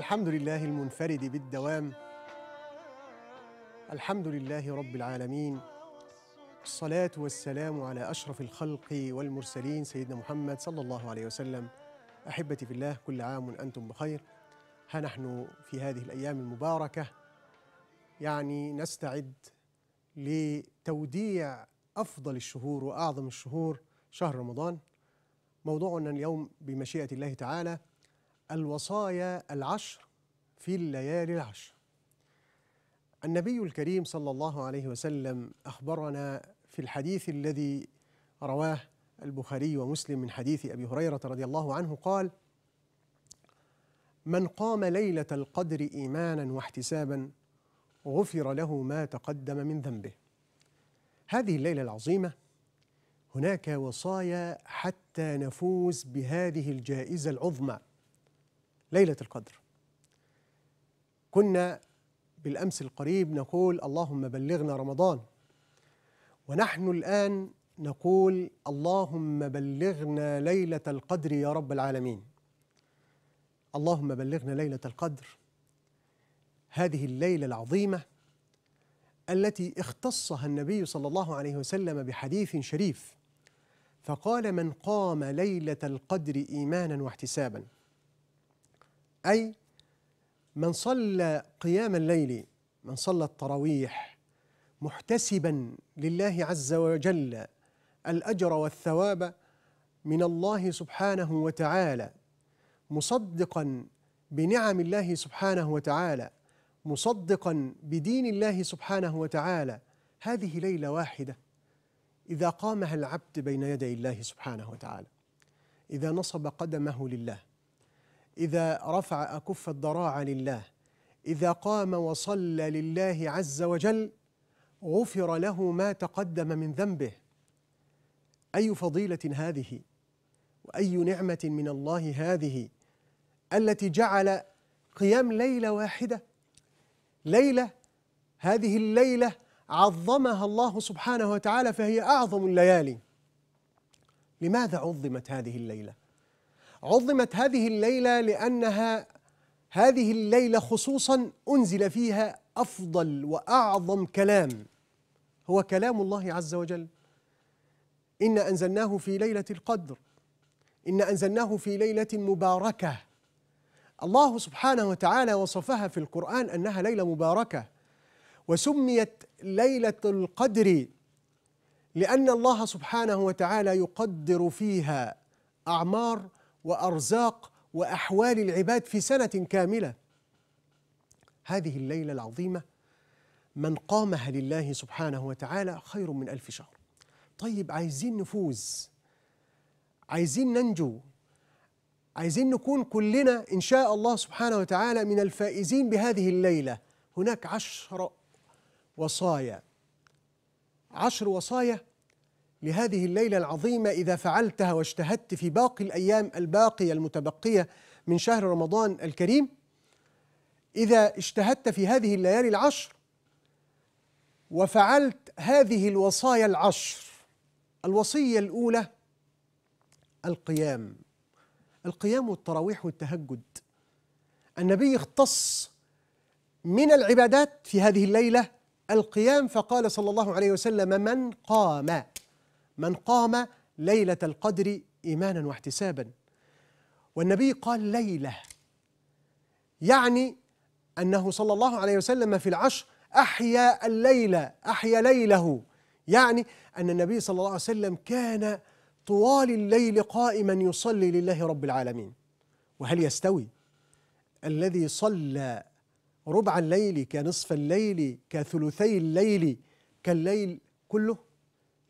الحمد لله المنفرد بالدوام الحمد لله رب العالمين الصلاة والسلام على أشرف الخلق والمرسلين سيدنا محمد صلى الله عليه وسلم أحبتي في الله كل عام أنتم بخير ها نحن في هذه الأيام المباركة يعني نستعد لتوديع أفضل الشهور وأعظم الشهور شهر رمضان موضوعنا اليوم بمشيئة الله تعالى الوصايا العشر في الليالي العشر النبي الكريم صلى الله عليه وسلم أخبرنا في الحديث الذي رواه البخاري ومسلم من حديث أبي هريرة رضي الله عنه قال من قام ليلة القدر إيمانا واحتسابا غفر له ما تقدم من ذنبه هذه الليلة العظيمة هناك وصايا حتى نفوز بهذه الجائزة العظمى ليلة القدر كنا بالأمس القريب نقول اللهم بلغنا رمضان ونحن الآن نقول اللهم بلغنا ليلة القدر يا رب العالمين اللهم بلغنا ليلة القدر هذه الليلة العظيمة التي اختصها النبي صلى الله عليه وسلم بحديث شريف فقال من قام ليلة القدر إيمانا واحتسابا أي من صلى قيام الليل من صلى التراويح محتسبا لله عز وجل الأجر والثواب من الله سبحانه وتعالى مصدقا بنعم الله سبحانه وتعالى مصدقا بدين الله سبحانه وتعالى هذه ليله واحده اذا قامها العبد بين يدي الله سبحانه وتعالى اذا نصب قدمه لله إذا رفع أكف الضراعة لله إذا قام وصلى لله عز وجل غفر له ما تقدم من ذنبه أي فضيلة هذه وأي نعمة من الله هذه التي جعل قيام ليلة واحدة ليلة هذه الليلة عظمها الله سبحانه وتعالى فهي أعظم الليالي لماذا عظمت هذه الليلة عظمت هذه الليله لانها هذه الليله خصوصا انزل فيها افضل واعظم كلام هو كلام الله عز وجل ان انزلناه في ليله القدر ان انزلناه في ليله مباركه الله سبحانه وتعالى وصفها في القران انها ليله مباركه وسميت ليله القدر لان الله سبحانه وتعالى يقدر فيها اعمار وأرزاق وأحوال العباد في سنة كاملة هذه الليلة العظيمة من قامها لله سبحانه وتعالى خير من ألف شهر طيب عايزين نفوز عايزين ننجو عايزين نكون كلنا إن شاء الله سبحانه وتعالى من الفائزين بهذه الليلة هناك عشر وصايا عشر وصايا لهذه الليلة العظيمة إذا فعلتها واجتهدت في باقي الأيام الباقية المتبقية من شهر رمضان الكريم إذا اجتهدت في هذه الليالي العشر وفعلت هذه الوصايا العشر الوصية الأولى القيام القيام والتراويح والتهجد النبي اختص من العبادات في هذه الليلة القيام فقال صلى الله عليه وسلم من قام من قام ليلة القدر إيمانا واحتسابا والنبي قال ليلة يعني أنه صلى الله عليه وسلم في العشر أحيا الليلة أحيا ليله يعني أن النبي صلى الله عليه وسلم كان طوال الليل قائما يصلي لله رب العالمين وهل يستوي الذي صلى ربع الليل كنصف الليل كثلثي الليل كالليل كله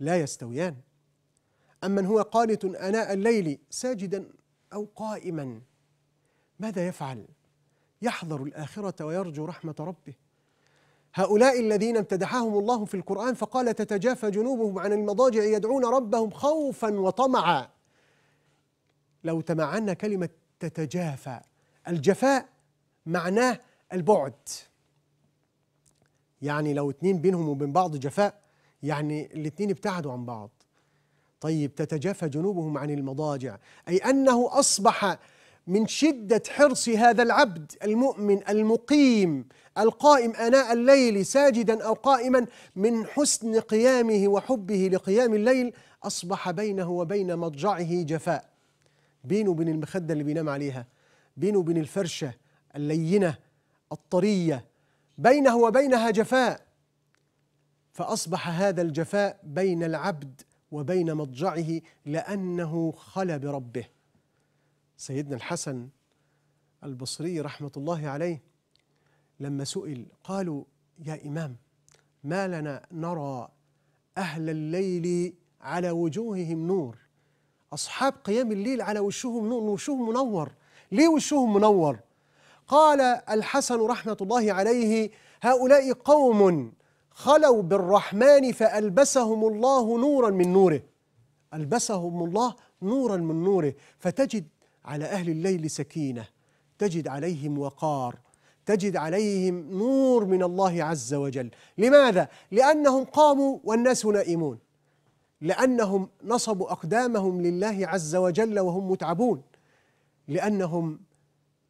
لا يستويان من هو قانت آناء الليل ساجدا أو قائما ماذا يفعل؟ يحذر الآخرة ويرجو رحمة ربه هؤلاء الذين امتدحهم الله في القرآن فقال تتجافى جنوبهم عن المضاجع يدعون ربهم خوفا وطمعا لو تمعنا كلمة تتجافى الجفاء معناه البعد يعني لو اتنين بينهم وبين بعض جفاء يعني الاثنين ابتعدوا عن بعض طيب تتجافى جنوبهم عن المضاجع أي أنه أصبح من شدة حرص هذا العبد المؤمن المقيم القائم آناء الليل ساجدا أو قائما من حسن قيامه وحبه لقيام الليل أصبح بينه وبين مضجعه جفاء بينه وبين المخدة اللي بينام عليها بينه وبين الفرشة اللينة الطرية بينه وبينها جفاء فأصبح هذا الجفاء بين العبد وبين مضجعه لأنه خلى بربه سيدنا الحسن البصري رحمة الله عليه لما سئل قالوا يا إمام ما لنا نرى أهل الليل على وجوههم نور أصحاب قيام الليل على وشهم نور وشهم منور ليه وشهم منور قال الحسن رحمة الله عليه هؤلاء قوم خلوا بالرحمن فألبسهم الله نورا من نوره ألبسهم الله نورا من نوره فتجد على أهل الليل سكينة تجد عليهم وقار تجد عليهم نور من الله عز وجل لماذا؟ لأنهم قاموا والناس نائمون لأنهم نصبوا أقدامهم لله عز وجل وهم متعبون لأنهم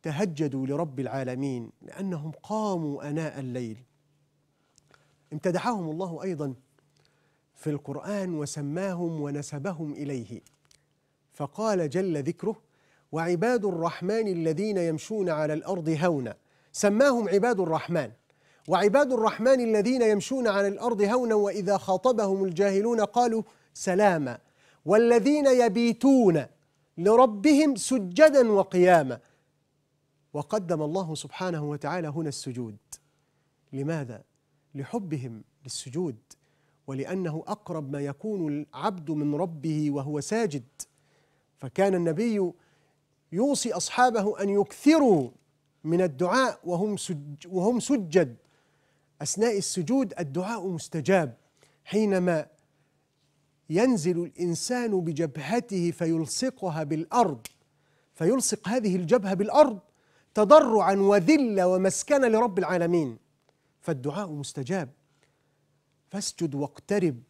تهجدوا لرب العالمين لأنهم قاموا أناء الليل امتدحهم الله أيضا في القرآن وسماهم ونسبهم إليه فقال جل ذكره وعباد الرحمن الذين يمشون على الأرض هونا سماهم عباد الرحمن وعباد الرحمن الذين يمشون على الأرض هونا وإذا خاطبهم الجاهلون قالوا سلاما والذين يبيتون لربهم سجدا وقياما وقدم الله سبحانه وتعالى هنا السجود لماذا لحبهم للسجود ولأنه أقرب ما يكون العبد من ربه وهو ساجد فكان النبي يوصي أصحابه أن يكثروا من الدعاء وهم سج وهم سجد أثناء السجود الدعاء مستجاب حينما ينزل الإنسان بجبهته فيلصقها بالأرض فيلصق هذه الجبهة بالأرض تضرعا وذلة ومسكنة لرب العالمين فالدعاء مستجاب فاسجد واقترب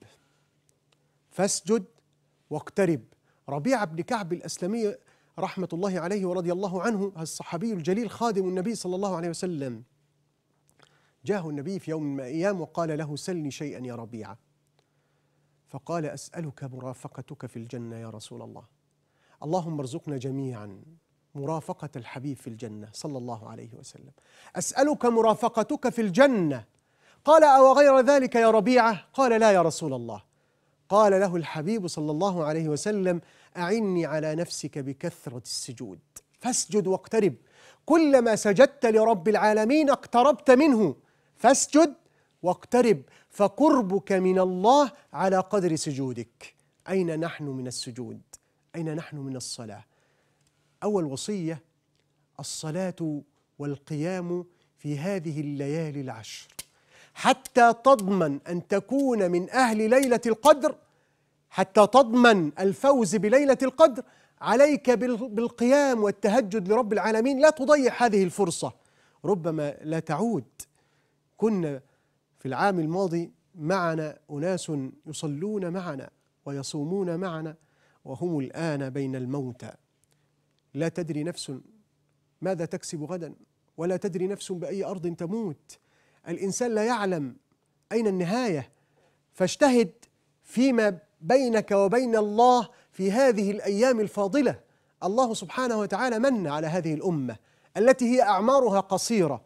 فاسجد واقترب ربيعة بن كعب الأسلمي رحمة الله عليه ورضي الله عنه الصحابي الجليل خادم النبي صلى الله عليه وسلم جاه النبي في يوم من الأيام وقال له سلني شيئا يا ربيعة فقال أسألك مرافقتك في الجنة يا رسول الله اللهم ارزقنا جميعا مرافقة الحبيب في الجنة صلى الله عليه وسلم أسألك مرافقتك في الجنة قال أو غير ذلك يا ربيعة قال لا يا رسول الله قال له الحبيب صلى الله عليه وسلم أعني على نفسك بكثرة السجود فاسجد واقترب كلما سجدت لرب العالمين اقتربت منه فاسجد واقترب فقربك من الله على قدر سجودك أين نحن من السجود؟ أين نحن من الصلاة؟ أول وصية الصلاة والقيام في هذه الليالي العشر حتى تضمن أن تكون من أهل ليلة القدر حتى تضمن الفوز بليلة القدر عليك بالقيام والتهجد لرب العالمين لا تضيع هذه الفرصة ربما لا تعود كنا في العام الماضي معنا أناس يصلون معنا ويصومون معنا وهم الآن بين الموتى لا تدري نفس ماذا تكسب غدا ولا تدري نفس باي ارض تموت الانسان لا يعلم اين النهايه فاجتهد فيما بينك وبين الله في هذه الايام الفاضله الله سبحانه وتعالى من على هذه الامه التي هي اعمارها قصيره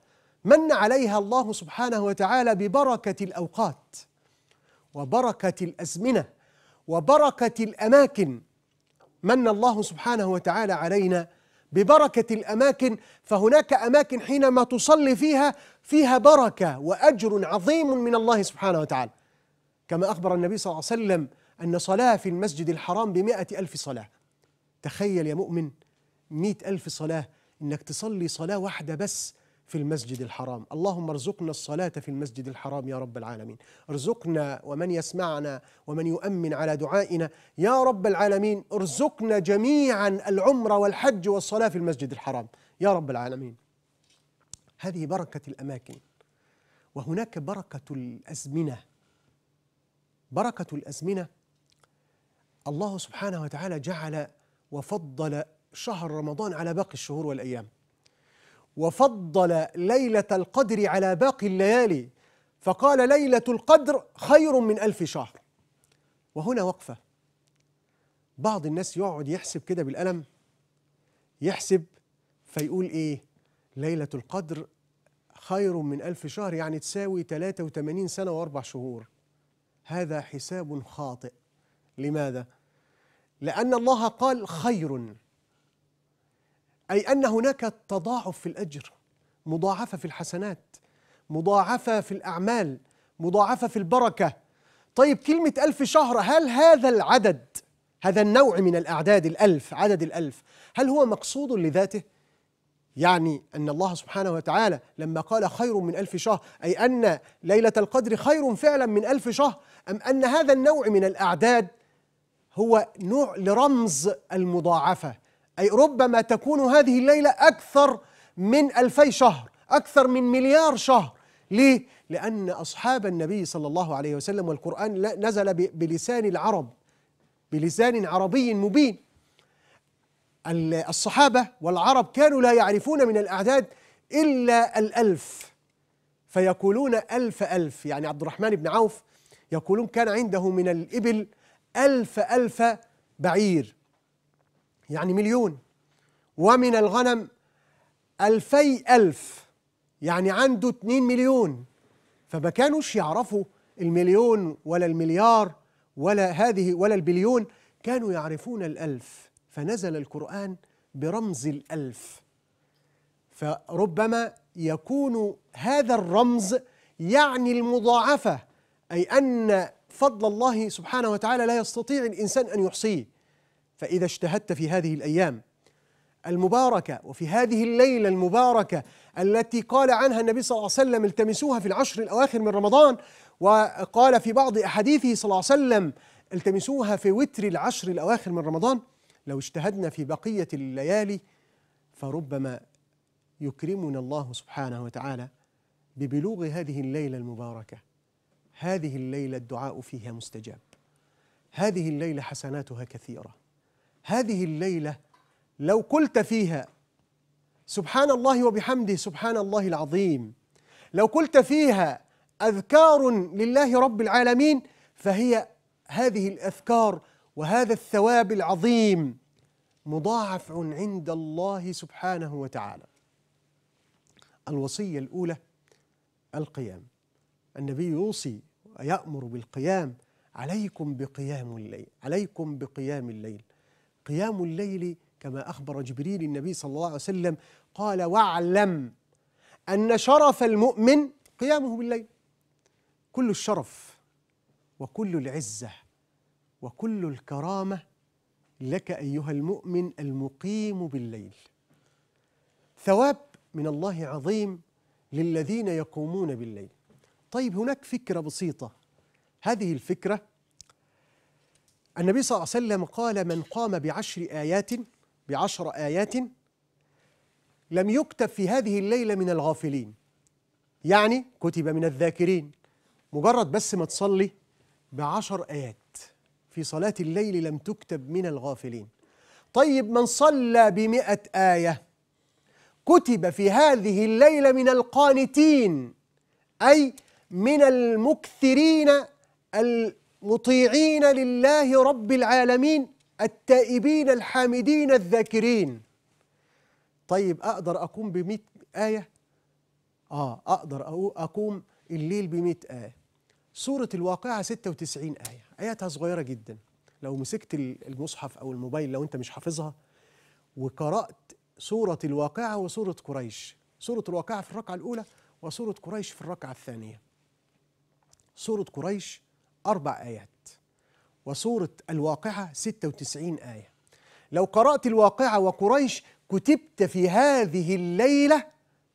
من عليها الله سبحانه وتعالى ببركه الاوقات وبركه الازمنه وبركه الاماكن من الله سبحانه وتعالى علينا ببركة الأماكن فهناك أماكن حينما تصلي فيها فيها بركة وأجر عظيم من الله سبحانه وتعالى كما أخبر النبي صلى الله عليه وسلم أن صلاة في المسجد الحرام بمائة ألف صلاة تخيل يا مؤمن مئة ألف صلاة إنك تصلي صلاة واحدة بس في المسجد الحرام اللهم ارزقنا الصلاة في المسجد الحرام يا رب العالمين ارزقنا ومن يسمعنا ومن يؤمن على دعائنا يا رب العالمين ارزقنا جميعا العمر والحج والصلاة في المسجد الحرام يا رب العالمين هذه بركة الأماكن وهناك بركة الأزمنة بركة الأزمنة الله سبحانه وتعالى جعل وفضل شهر رمضان على باقي الشهور والأيام وفضل ليلة القدر على باقي الليالي فقال ليلة القدر خير من ألف شهر وهنا وقفة بعض الناس يقعد يحسب كده بالقلم يحسب فيقول إيه ليلة القدر خير من ألف شهر يعني تساوي 83 سنة وأربع شهور هذا حساب خاطئ لماذا؟ لأن الله قال خير أي أن هناك تضاعف في الأجر مضاعفة في الحسنات مضاعفة في الأعمال مضاعفة في البركة طيب كلمة ألف شهر هل هذا العدد هذا النوع من الأعداد الألف عدد الألف هل هو مقصود لذاته؟ يعني أن الله سبحانه وتعالى لما قال خير من ألف شهر أي أن ليلة القدر خير فعلا من ألف شهر أم أن هذا النوع من الأعداد هو نوع لرمز المضاعفة أي ربما تكون هذه الليلة أكثر من ألفي شهر أكثر من مليار شهر ليه؟ لأن أصحاب النبي صلى الله عليه وسلم والقرآن نزل بلسان العرب بلسان عربي مبين الصحابة والعرب كانوا لا يعرفون من الأعداد إلا الألف فيقولون ألف ألف يعني عبد الرحمن بن عوف يقولون كان عنده من الإبل ألف ألف بعير يعني مليون ومن الغنم ألفي ألف يعني عنده 2 مليون فما كانوش يعرفوا المليون ولا المليار ولا هذه ولا البليون كانوا يعرفون الألف فنزل القرآن برمز الألف فربما يكون هذا الرمز يعني المضاعفة أي أن فضل الله سبحانه وتعالى لا يستطيع الإنسان أن يحصيه فإذا اجتهدت في هذه الأيام المباركة وفي هذه الليلة المباركة التي قال عنها النبي صلى الله عليه وسلم التمسوها في العشر الأواخر من رمضان وقال في بعض أحاديثه صلى الله عليه وسلم التمسوها في وتر العشر الأواخر من رمضان لو اجتهدنا في بقية الليالي فربما يكرمنا الله سبحانه وتعالى ببلوغ هذه الليلة المباركة هذه الليلة الدعاء فيها مستجاب هذه الليلة حسناتها كثيرة هذه الليلة لو قلت فيها سبحان الله وبحمده سبحان الله العظيم لو قلت فيها أذكار لله رب العالمين فهي هذه الأذكار وهذا الثواب العظيم مضاعف عند الله سبحانه وتعالى الوصية الأولى القيام النبي يوصي ويأمر بالقيام عليكم بقيام الليل عليكم بقيام الليل قيام الليل كما أخبر جبريل النبي صلى الله عليه وسلم قال واعلم أن شرف المؤمن قيامه بالليل كل الشرف وكل العزة وكل الكرامة لك أيها المؤمن المقيم بالليل ثواب من الله عظيم للذين يقومون بالليل طيب هناك فكرة بسيطة هذه الفكرة النبي صلى الله عليه وسلم قال من قام بعشر آيات بعشر آيات لم يكتب في هذه الليلة من الغافلين يعني كتب من الذاكرين مجرد بس ما تصلي بعشر آيات في صلاة الليل لم تكتب من الغافلين طيب من صلى بمئة آية كتب في هذه الليلة من القانتين أي من المكثرين ال مطيعين لله رب العالمين التائبين الحامدين الذاكرين طيب أقدر أقوم بمئة آية؟ آه أقدر أقوم الليل بمئة آية سورة الواقعة 96 آية آياتها صغيرة جدا لو مسكت المصحف أو الموبايل لو أنت مش حافظها وقرأت سورة الواقعة وسورة قريش سورة الواقعة في الركعة الأولى وسورة قريش في الركعة الثانية سورة قريش أربع آيات وسورة الواقعة 96 آية لو قرأت الواقعة وقريش كتبت في هذه الليلة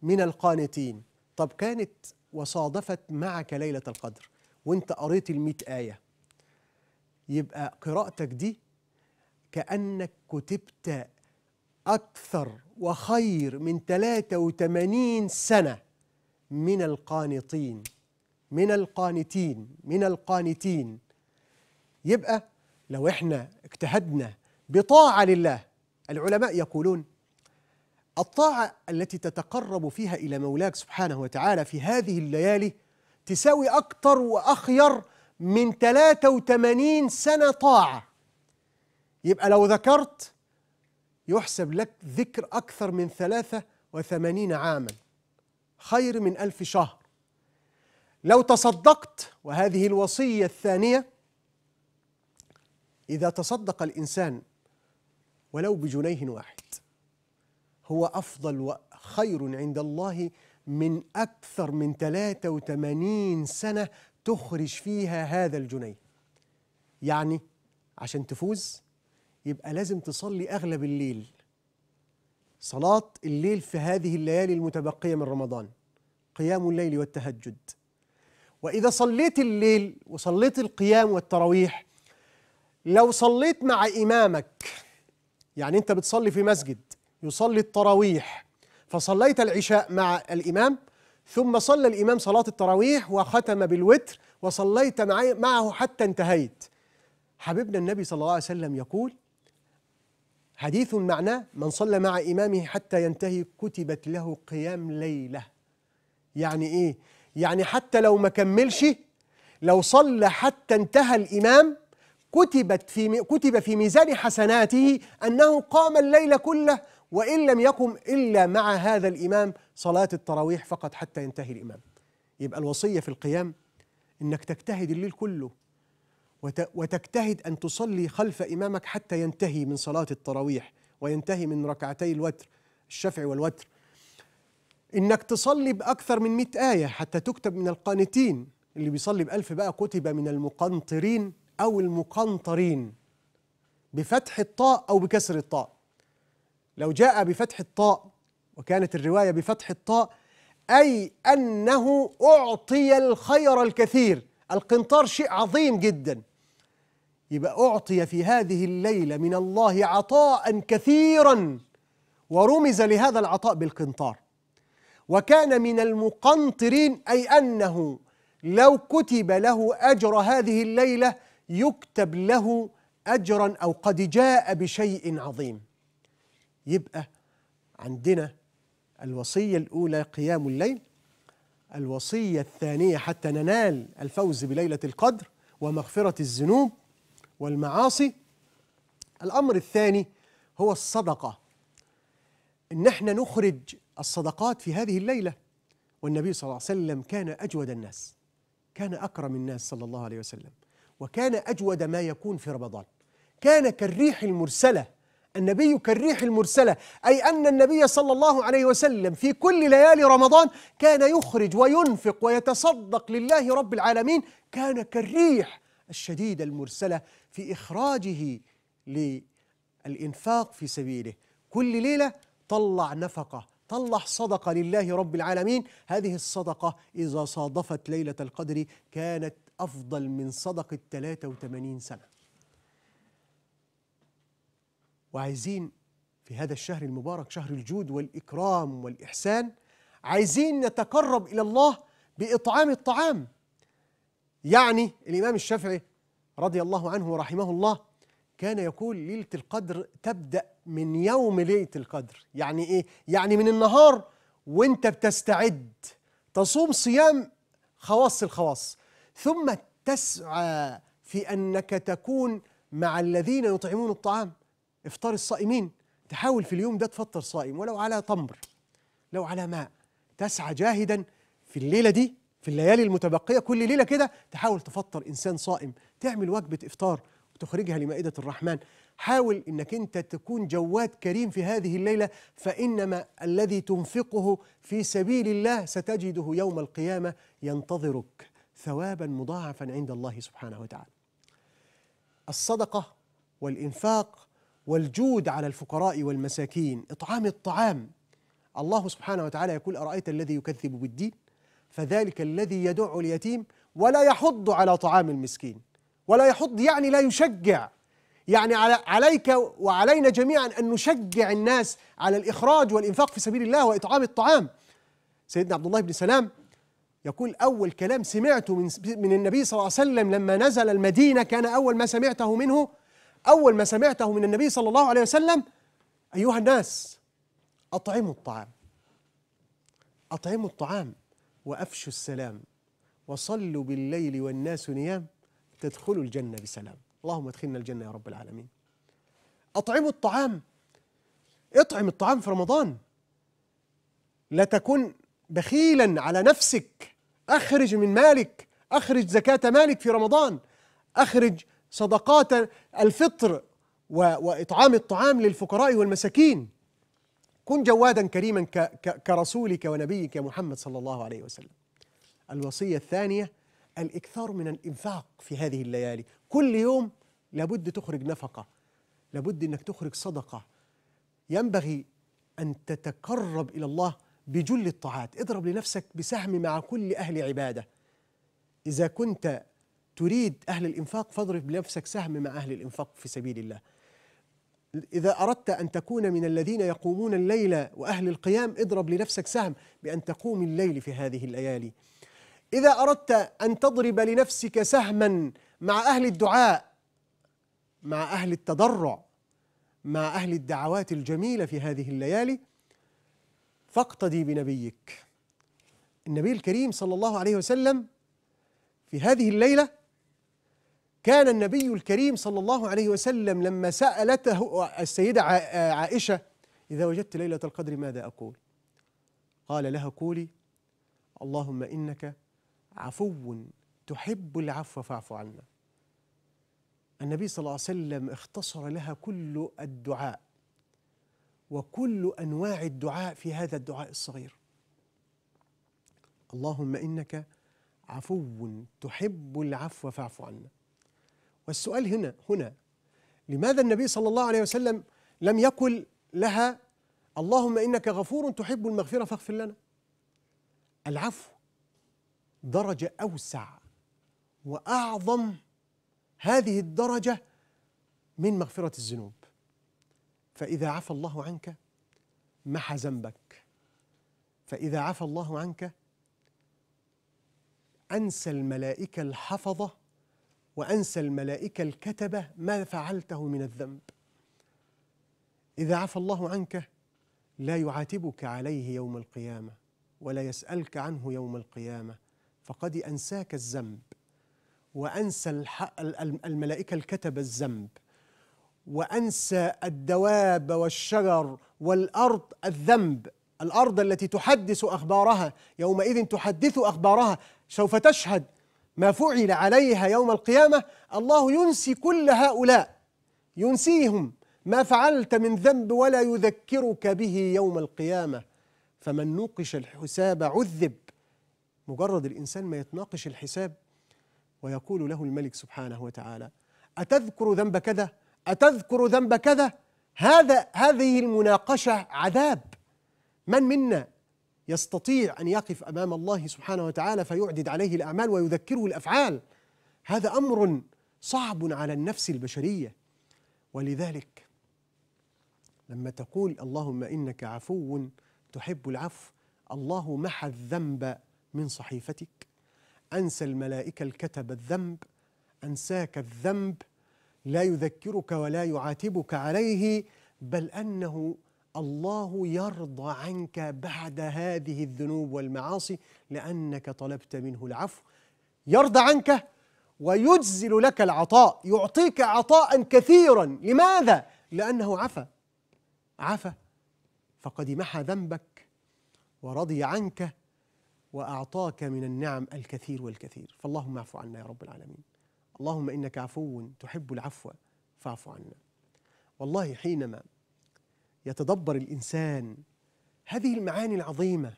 من القانتين طب كانت وصادفت معك ليلة القدر وانت قريت المئة آية يبقى قراءتك دي كأنك كتبت أكثر وخير من 83 سنة من القانطين من القانتين من القانتين يبقى لو احنا اجتهدنا بطاعة لله العلماء يقولون الطاعة التي تتقرب فيها إلى مولاك سبحانه وتعالى في هذه الليالي تساوي أكثر وأخير من 83 سنة طاعة يبقى لو ذكرت يحسب لك ذكر أكثر من 83 عاما خير من ألف شهر لو تصدقت وهذه الوصية الثانية إذا تصدق الإنسان ولو بجنيه واحد هو أفضل وخير عند الله من أكثر من 83 سنة تخرج فيها هذا الجنيه يعني عشان تفوز يبقى لازم تصلي أغلب الليل صلاة الليل في هذه الليالي المتبقية من رمضان قيام الليل والتهجد وإذا صليت الليل وصليت القيام والتراويح لو صليت مع إمامك يعني أنت بتصلي في مسجد يصلي التراويح فصليت العشاء مع الإمام ثم صلى الإمام صلاة التراويح وختم بالوتر وصليت معه حتى انتهيت حبيبنا النبي صلى الله عليه وسلم يقول حديث معناه من صلى مع إمامه حتى ينتهي كتبت له قيام ليلة يعني إيه يعني حتى لو ما كملش لو صلى حتى انتهى الإمام كتبت في كتب في ميزان حسناته أنه قام الليل كله وإن لم يقم إلا مع هذا الإمام صلاة التراويح فقط حتى ينتهي الإمام يبقى الوصية في القيام إنك تجتهد الليل كله وتجتهد أن تصلي خلف إمامك حتى ينتهي من صلاة التراويح وينتهي من ركعتي الوتر الشفع والوتر إنك تصلي بأكثر من مئة آية حتى تكتب من القانتين اللي بيصلي بألف بقى كتب من المقنطرين أو المقنطرين بفتح الطاء أو بكسر الطاء لو جاء بفتح الطاء وكانت الرواية بفتح الطاء أي أنه أعطي الخير الكثير القنطار شيء عظيم جدا يبقى أعطي في هذه الليلة من الله عطاء كثيرا ورمز لهذا العطاء بالقنطار وكان من المقنطرين أي أنه لو كتب له أجر هذه الليلة يكتب له أجرا أو قد جاء بشيء عظيم يبقى عندنا الوصية الأولى قيام الليل الوصية الثانية حتى ننال الفوز بليلة القدر ومغفرة الذنوب والمعاصي الأمر الثاني هو الصدقة إن احنا نخرج الصدقات في هذه الليلة والنبي صلى الله عليه وسلم كان أجود الناس كان أكرم الناس صلى الله عليه وسلم وكان أجود ما يكون في رمضان كان كالريح المرسلة النبي كالريح المرسلة أي أن النبي صلى الله عليه وسلم في كل ليالي رمضان كان يخرج وينفق ويتصدق لله رب العالمين كان كالريح الشديدة المرسلة في إخراجه للإنفاق في سبيله كل ليلة طلع نفقة طلع صدقة لله رب العالمين هذه الصدقة إذا صادفت ليلة القدر كانت أفضل من صدقة 83 سنة وعايزين في هذا الشهر المبارك شهر الجود والإكرام والإحسان عايزين نتقرب إلى الله بإطعام الطعام يعني الإمام الشافعي رضي الله عنه ورحمه الله كان يقول ليلة القدر تبدأ من يوم ليلة القدر يعني إيه؟ يعني من النهار وانت بتستعد تصوم صيام خواص الخواص ثم تسعى في أنك تكون مع الذين يطعمون الطعام افطار الصائمين تحاول في اليوم ده تفطر صائم ولو على تمر لو على ماء تسعى جاهدا في الليلة دي في الليالي المتبقية كل ليلة كده تحاول تفطر إنسان صائم تعمل وجبة إفطار تخرجها لمائدة الرحمن حاول أنك أنت تكون جواد كريم في هذه الليلة فإنما الذي تنفقه في سبيل الله ستجده يوم القيامة ينتظرك ثوابا مضاعفا عند الله سبحانه وتعالى الصدقة والإنفاق والجود على الفقراء والمساكين إطعام الطعام الله سبحانه وتعالى يقول أرأيت الذي يكذب بالدين فذلك الذي يدع اليتيم ولا يحض على طعام المسكين ولا يحض يعني لا يشجع يعني عليك وعلينا جميعا أن نشجع الناس على الإخراج والإنفاق في سبيل الله وإطعام الطعام سيدنا عبد الله بن سلام يقول أول كلام سمعته من, من النبي صلى الله عليه وسلم لما نزل المدينة كان أول ما سمعته منه أول ما سمعته من النبي صلى الله عليه وسلم أيها الناس أطعموا الطعام أطعموا الطعام وأفشوا السلام وصلوا بالليل والناس نيام تدخلوا الجنة بسلام اللهم ادخلنا الجنة يا رب العالمين أطعموا الطعام اطعم الطعام في رمضان لا تكن بخيلا على نفسك أخرج من مالك أخرج زكاة مالك في رمضان أخرج صدقات الفطر وإطعام الطعام للفقراء والمساكين كن جوادا كريما كرسولك ونبيك محمد صلى الله عليه وسلم الوصية الثانية الإكثار من الإنفاق في هذه الليالي كل يوم لابد تخرج نفقة لابد أنك تخرج صدقة ينبغي أن تتقرب إلى الله بجل الطاعات اضرب لنفسك بسهم مع كل أهل عبادة إذا كنت تريد أهل الإنفاق فاضرب لنفسك سهم مع أهل الإنفاق في سبيل الله إذا أردت أن تكون من الذين يقومون الليل وأهل القيام اضرب لنفسك سهم بأن تقوم الليل في هذه الليالي إذا أردت أن تضرب لنفسك سهما مع أهل الدعاء مع أهل التضرع مع أهل الدعوات الجميلة في هذه الليالي فاقتدي بنبيك النبي الكريم صلى الله عليه وسلم في هذه الليله كان النبي الكريم صلى الله عليه وسلم لما سالته السيده عائشه اذا وجدت ليله القدر ماذا اقول؟ قال لها قولي اللهم انك عفو تحب العفو فاعف عنا النبي صلى الله عليه وسلم اختصر لها كل الدعاء وكل انواع الدعاء في هذا الدعاء الصغير اللهم انك عفو تحب العفو فاعف عنا والسؤال هنا هنا لماذا النبي صلى الله عليه وسلم لم يقل لها اللهم انك غفور تحب المغفره فاغفر لنا العفو درجة أوسع وأعظم هذه الدرجة من مغفرة الذنوب فإذا عفى الله عنك محى ذنبك فإذا عفى الله عنك أنسى الملائكة الحفظة وأنسى الملائكة الكتبة ما فعلته من الذنب إذا عفى الله عنك لا يعاتبك عليه يوم القيامة ولا يسألك عنه يوم القيامة فقد أنساك الذنب وأنسى الملائكة الكتب الذنب وأنسى الدواب والشجر والأرض الذنب الأرض التي تحدث أخبارها يومئذ تحدث أخبارها سوف تشهد ما فعل عليها يوم القيامة الله ينسي كل هؤلاء ينسيهم ما فعلت من ذنب ولا يذكرك به يوم القيامة فمن نوقش الحساب عذب مجرد الإنسان ما يتناقش الحساب ويقول له الملك سبحانه وتعالى أتذكر ذنب كذا أتذكر ذنب كذا هذا هذه المناقشة عذاب من منا يستطيع أن يقف أمام الله سبحانه وتعالى فيعدد عليه الأعمال ويذكره الأفعال هذا أمر صعب على النفس البشرية ولذلك لما تقول اللهم إنك عفو تحب العفو الله محى الذنب من صحيفتك أنسى الملائكة الكتب الذنب أنساك الذنب لا يذكرك ولا يعاتبك عليه بل أنه الله يرضى عنك بعد هذه الذنوب والمعاصي لأنك طلبت منه العفو يرضى عنك ويجزل لك العطاء يعطيك عطاء كثيرا لماذا؟ لأنه عفى عفى فقد محى ذنبك ورضي عنك وأعطاك من النعم الكثير والكثير فاللهم اعف عنا يا رب العالمين اللهم إنك عفو تحب العفو فاعف عنا والله حينما يتدبر الإنسان هذه المعاني العظيمة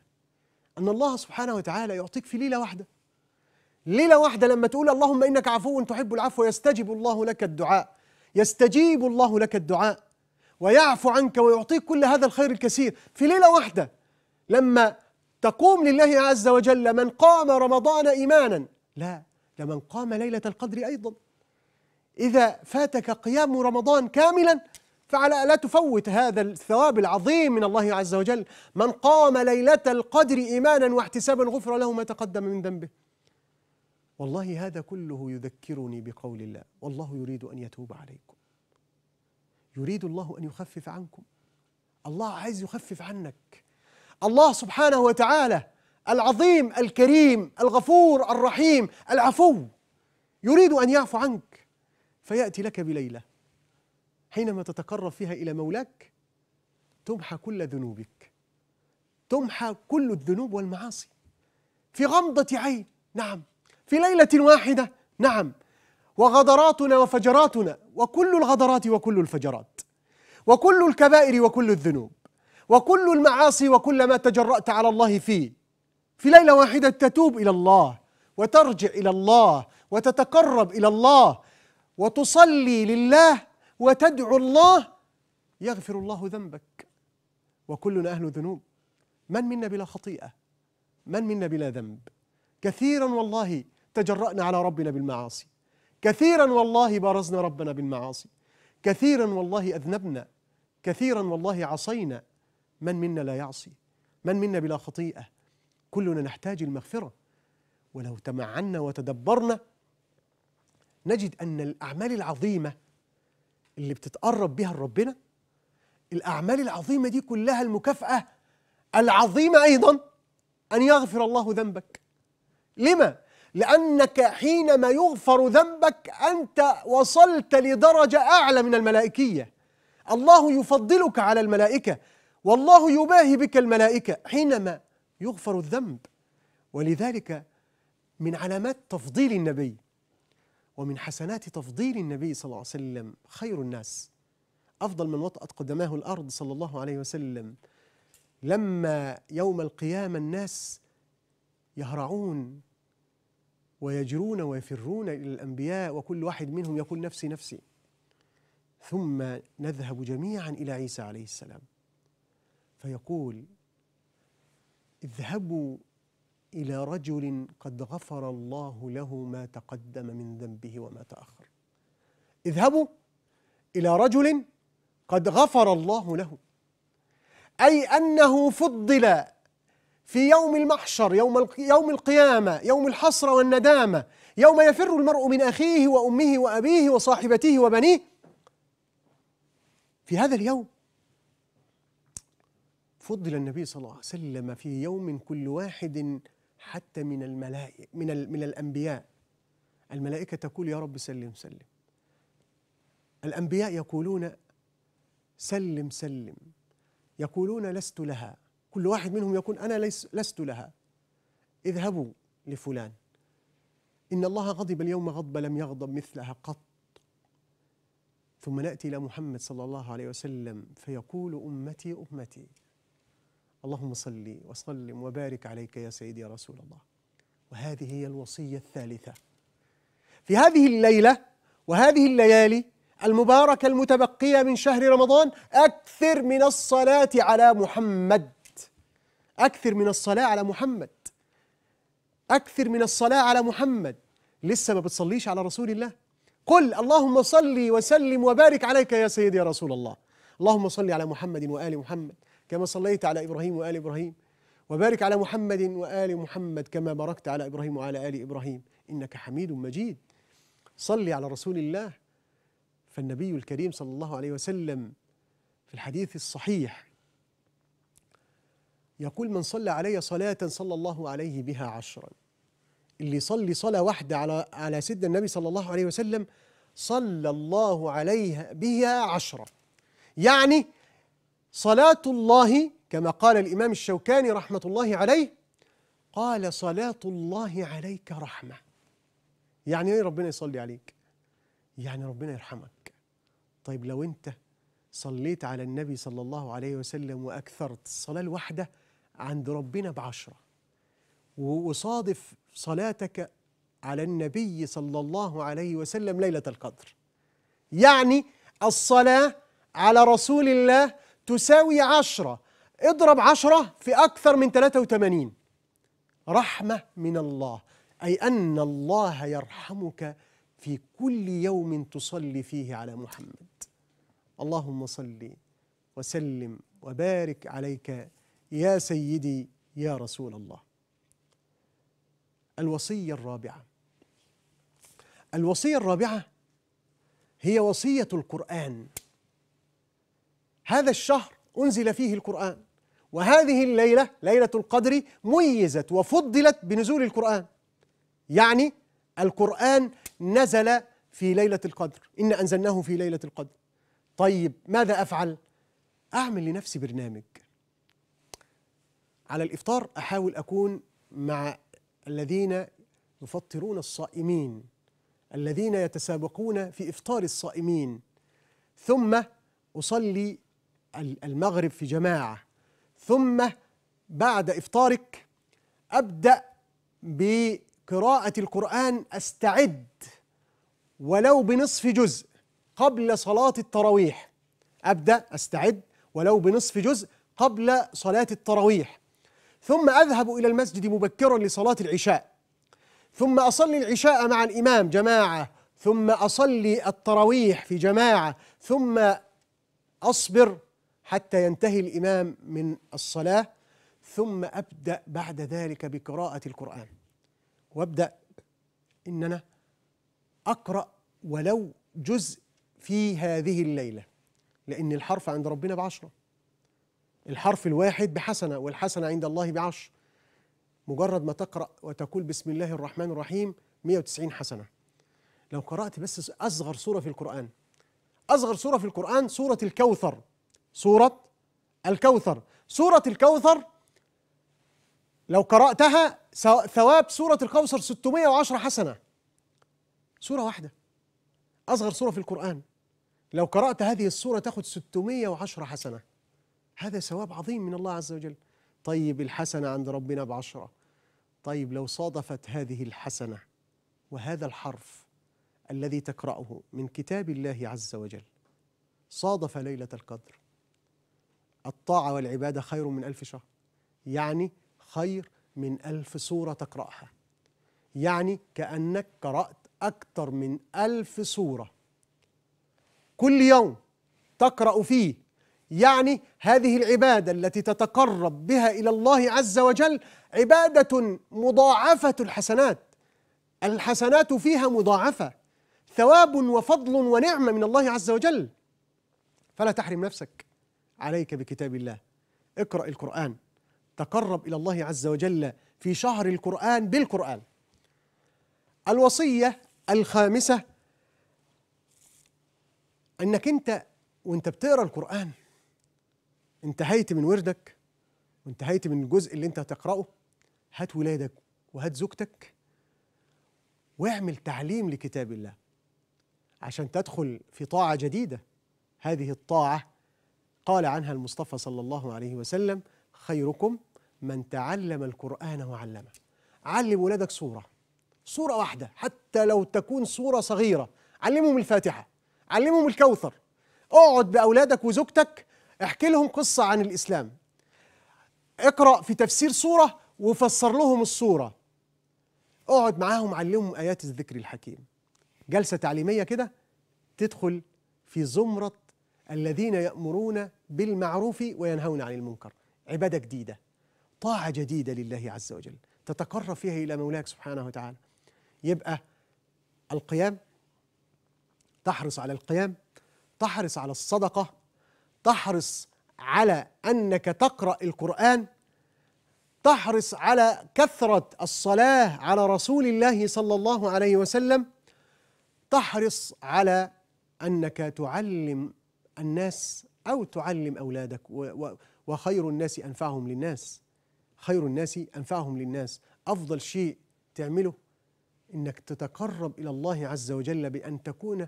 أن الله سبحانه وتعالى يعطيك في ليلة واحدة ليلة واحدة لما تقول اللهم إنك عفو تحب العفو يستجب الله لك الدعاء يستجيب الله لك الدعاء ويعفو عنك ويعطيك كل هذا الخير الكثير في ليلة واحدة لما تقوم لله عز وجل من قام رمضان إيمانا لا لمن قام ليلة القدر أيضا إذا فاتك قيام رمضان كاملا فعلى الا تفوت هذا الثواب العظيم من الله عز وجل من قام ليلة القدر إيمانا واحتسابا غفر له ما تقدم من ذنبه والله هذا كله يذكرني بقول الله والله يريد أن يتوب عليكم يريد الله أن يخفف عنكم الله عايز يخفف عنك الله سبحانه وتعالى العظيم الكريم الغفور الرحيم العفو يريد ان يعفو عنك فياتي لك بليله حينما تتقرب فيها الى مولاك تمحى كل ذنوبك تمحى كل الذنوب والمعاصي في غمضه عين نعم في ليله واحده نعم وغدراتنا وفجراتنا وكل الغدرات وكل الفجرات وكل الكبائر وكل الذنوب وكل المعاصي وكل ما تجرأت على الله فيه في ليلة واحدة تتوب إلى الله وترجع إلى الله وتتقرب إلى الله وتصلي لله وتدعو الله يغفر الله ذنبك وكلنا أهل ذنوب من منا بلا خطيئة من منا بلا ذنب كثيرا والله تجرأنا على ربنا بالمعاصي كثيرا والله بارزنا ربنا بالمعاصي كثيرا والله أذنبنا كثيرا والله عصينا من منا لا يعصي من منا بلا خطيئة كلنا نحتاج المغفرة ولو تمعنا وتدبرنا نجد أن الأعمال العظيمة اللي بتتقرب بها لربنا الأعمال العظيمة دي كلها المكافأة العظيمة أيضا أن يغفر الله ذنبك لما؟ لأنك حينما يغفر ذنبك أنت وصلت لدرجة أعلى من الملائكية الله يفضلك على الملائكة والله يباهي بك الملائكة حينما يغفر الذنب ولذلك من علامات تفضيل النبي ومن حسنات تفضيل النبي صلى الله عليه وسلم خير الناس أفضل من وطأت قدماه الأرض صلى الله عليه وسلم لما يوم القيامة الناس يهرعون ويجرون ويفرون إلى الأنبياء وكل واحد منهم يقول نفسي نفسي ثم نذهب جميعا إلى عيسى عليه السلام فيقول اذهبوا إلى رجل قد غفر الله له ما تقدم من ذنبه وما تأخر اذهبوا إلى رجل قد غفر الله له أي أنه فضل في يوم المحشر يوم يوم القيامة يوم الحسرة والندامة يوم يفر المرء من أخيه وأمه وأبيه وصاحبته وبنيه في هذا اليوم فضل النبي صلى الله عليه وسلم في يوم كل واحد حتى من الملائكة من, من الأنبياء الملائكة تقول يا رب سلم سلم الأنبياء يقولون سلم سلم يقولون لست لها كل واحد منهم يقول أنا ليس لست لها اذهبوا لفلان إن الله غضب اليوم غضب لم يغضب مثلها قط ثم نأتي إلى محمد صلى الله عليه وسلم فيقول أمتي أمتي اللهم صل وسلم وبارك عليك يا سيدي يا رسول الله وهذه هي الوصية الثالثة في هذه الليلة وهذه الليالي المباركة المتبقية من شهر رمضان أكثر من الصلاة على محمد أكثر من الصلاة على محمد أكثر من الصلاة على محمد لسه ما بتصليش على رسول الله قل اللهم صلي وسلم وبارك عليك يا سيدي يا رسول الله اللهم صلي على محمد وآل محمد كما صليت على ابراهيم وال ابراهيم وبارك على محمد وال محمد كما باركت على ابراهيم وعلى ال ابراهيم انك حميد مجيد صلي على رسول الله فالنبي الكريم صلى الله عليه وسلم في الحديث الصحيح يقول من صلى علي صلاة صلى الله عليه بها عشرا اللي يصلي صلاة واحدة على على سيدنا النبي صلى الله عليه وسلم صلى الله عليه بها عشرة يعني صلاة الله كما قال الإمام الشوكاني رحمة الله عليه قال صلاة الله عليك رحمة يعني إيه ربنا يصلي عليك يعني ربنا يرحمك طيب لو أنت صليت على النبي صلى الله عليه وسلم وأكثرت الصلاة الواحدة عند ربنا بعشرة وصادف صلاتك على النبي صلى الله عليه وسلم ليلة القدر يعني الصلاة على رسول الله تساوي عشرة اضرب عشرة في أكثر من 83 رحمة من الله أي أن الله يرحمك في كل يوم تصلي فيه على محمد اللهم صل وسلم وبارك عليك يا سيدي يا رسول الله الوصية الرابعة الوصية الرابعة هي وصية القرآن هذا الشهر أنزل فيه القرآن وهذه الليلة ليلة القدر ميزت وفضلت بنزول القرآن يعني القرآن نزل في ليلة القدر إن أنزلناه في ليلة القدر طيب ماذا أفعل؟ أعمل لنفسي برنامج على الإفطار أحاول أكون مع الذين يفطرون الصائمين الذين يتسابقون في إفطار الصائمين ثم أصلي المغرب في جماعة ثم بعد إفطارك أبدأ بقراءة القرآن أستعد ولو بنصف جزء قبل صلاة التراويح أبدأ أستعد ولو بنصف جزء قبل صلاة التراويح ثم أذهب إلى المسجد مبكرا لصلاة العشاء ثم أصلي العشاء مع الإمام جماعة ثم أصلي التراويح في جماعة ثم أصبر حتى ينتهي الإمام من الصلاة ثم أبدأ بعد ذلك بقراءة القرآن وأبدأ إن أنا أقرأ ولو جزء في هذه الليلة لأن الحرف عند ربنا بعشرة الحرف الواحد بحسنة والحسنة عند الله بعشر مجرد ما تقرأ وتقول بسم الله الرحمن الرحيم 190 حسنة لو قرأت بس أصغر سورة في القرآن أصغر سورة في القرآن سورة الكوثر سورة الكوثر سورة الكوثر لو قرأتها ثواب سورة الكوثر 610 حسنة سورة واحدة أصغر سورة في القرآن لو قرأت هذه السورة تأخذ 610 حسنة هذا ثواب عظيم من الله عز وجل طيب الحسنة عند ربنا بعشرة طيب لو صادفت هذه الحسنة وهذا الحرف الذي تقرأه من كتاب الله عز وجل صادف ليلة القدر الطاعة والعبادة خير من ألف شهر يعني خير من ألف سورة تقرأها يعني كأنك قرأت أكثر من ألف سورة كل يوم تقرأ فيه يعني هذه العبادة التي تتقرب بها إلى الله عز وجل عبادة مضاعفة الحسنات الحسنات فيها مضاعفة ثواب وفضل ونعمة من الله عز وجل فلا تحرم نفسك عليك بكتاب الله اقرأ القرآن تقرب إلى الله عز وجل في شهر القرآن بالقرآن الوصية الخامسة أنك أنت وأنت بتقرأ القرآن انتهيت من وردك وانتهيت من الجزء اللي أنت هتقرأه هات ولادك وهات زوجتك واعمل تعليم لكتاب الله عشان تدخل في طاعة جديدة هذه الطاعة قال عنها المصطفى صلى الله عليه وسلم خيركم من تعلم القرآن وعلمه علم ولادك سورة سورة واحدة حتى لو تكون سورة صغيرة علمهم الفاتحة علمهم الكوثر اقعد بأولادك وزوجتك احكي لهم قصة عن الإسلام اقرأ في تفسير سورة وفسر لهم السورة اقعد معاهم علمهم آيات الذكر الحكيم جلسة تعليمية كده تدخل في زمرة الذين يأمرون بالمعروف وينهون عن المنكر عبادة جديدة طاعة جديدة لله عز وجل تتقرب فيها إلى مولاك سبحانه وتعالى يبقى القيام تحرص على القيام تحرص على الصدقة تحرص على أنك تقرأ القرآن تحرص على كثرة الصلاة على رسول الله صلى الله عليه وسلم تحرص على أنك تعلم الناس أو تعلم أولادك وخير الناس أنفعهم للناس خير الناس أنفعهم للناس أفضل شيء تعمله إنك تتقرب إلى الله عز وجل بأن تكون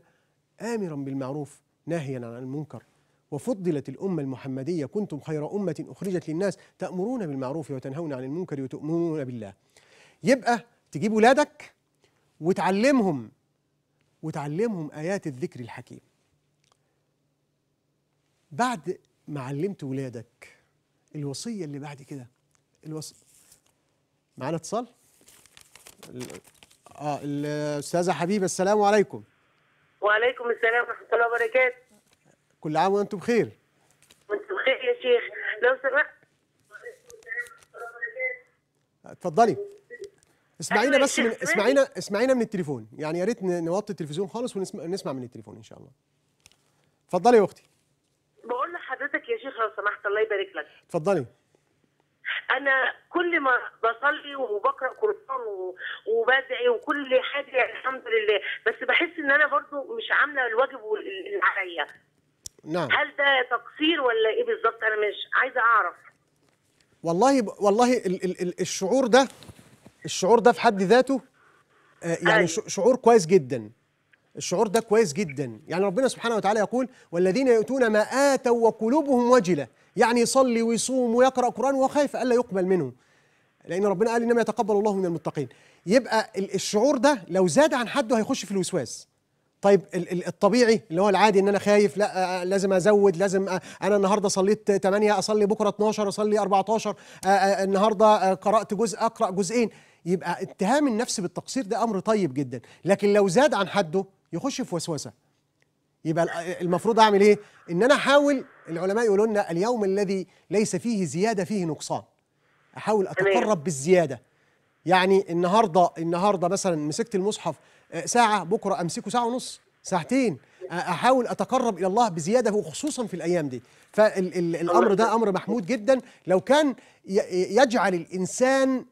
آمرا بالمعروف ناهيا عن المنكر وفضلت الأمة المحمدية كنتم خير أمة أخرجت للناس تأمرون بالمعروف وتنهون عن المنكر وتؤمنون بالله يبقى تجيب ولادك وتعلمهم وتعلمهم آيات الذكر الحكيم بعد ما علمت ولادك الوصية اللي بعد كده الوص معانا اتصال؟ اه الأستاذة حبيبة السلام عليكم وعليكم السلام ورحمة الله وبركاته كل عام وأنتم بخير وأنتم بخير يا شيخ لو سمحت اتفضلي اسمعينا أيوة بس من اسمعينا اسمعينا من التليفون يعني يا ريت نوطي التلفزيون خالص ونسمع من التليفون ان شاء الله اتفضلي يا اختي حضرتك يا شيخ لو سمحت الله يبارك لك اتفضلي انا كل ما بصلي وبقرا قران وبدعي وكل حاجه يعني الحمد لله بس بحس ان انا برضو مش عامله الواجب اللي عليا نعم هل ده تقصير ولا ايه بالظبط انا مش عايزه اعرف والله ب... والله ال... ال... ال... الشعور ده الشعور ده في حد ذاته آه يعني أي. شعور كويس جدا الشعور ده كويس جدا يعني ربنا سبحانه وتعالى يقول والذين يؤتون ما آتوا وقلوبهم وجلة يعني يصلي ويصوم ويقرأ قرآن وخايف ألا يقبل منه لأن ربنا قال إنما يتقبل الله من المتقين يبقى الشعور ده لو زاد عن حده هيخش في الوسواس طيب الطبيعي اللي هو العادي ان انا خايف لا لازم ازود لازم انا النهارده صليت 8 اصلي بكره 12 اصلي 14 النهارده قرات جزء اقرا جزئين يبقى اتهام النفس بالتقصير ده امر طيب جدا لكن لو زاد عن حده يخش في وسوسه يبقى المفروض اعمل ايه ان انا احاول العلماء يقولوا لنا اليوم الذي ليس فيه زياده فيه نقصان احاول اتقرب بالزياده يعني النهارده النهارده مثلا مسكت المصحف آه، ساعه بكره امسكه ساعه ونص ساعتين احاول اتقرب الى الله بزياده وخصوصا في الايام دي فالامر ده امر محمود جدا لو كان يجعل الانسان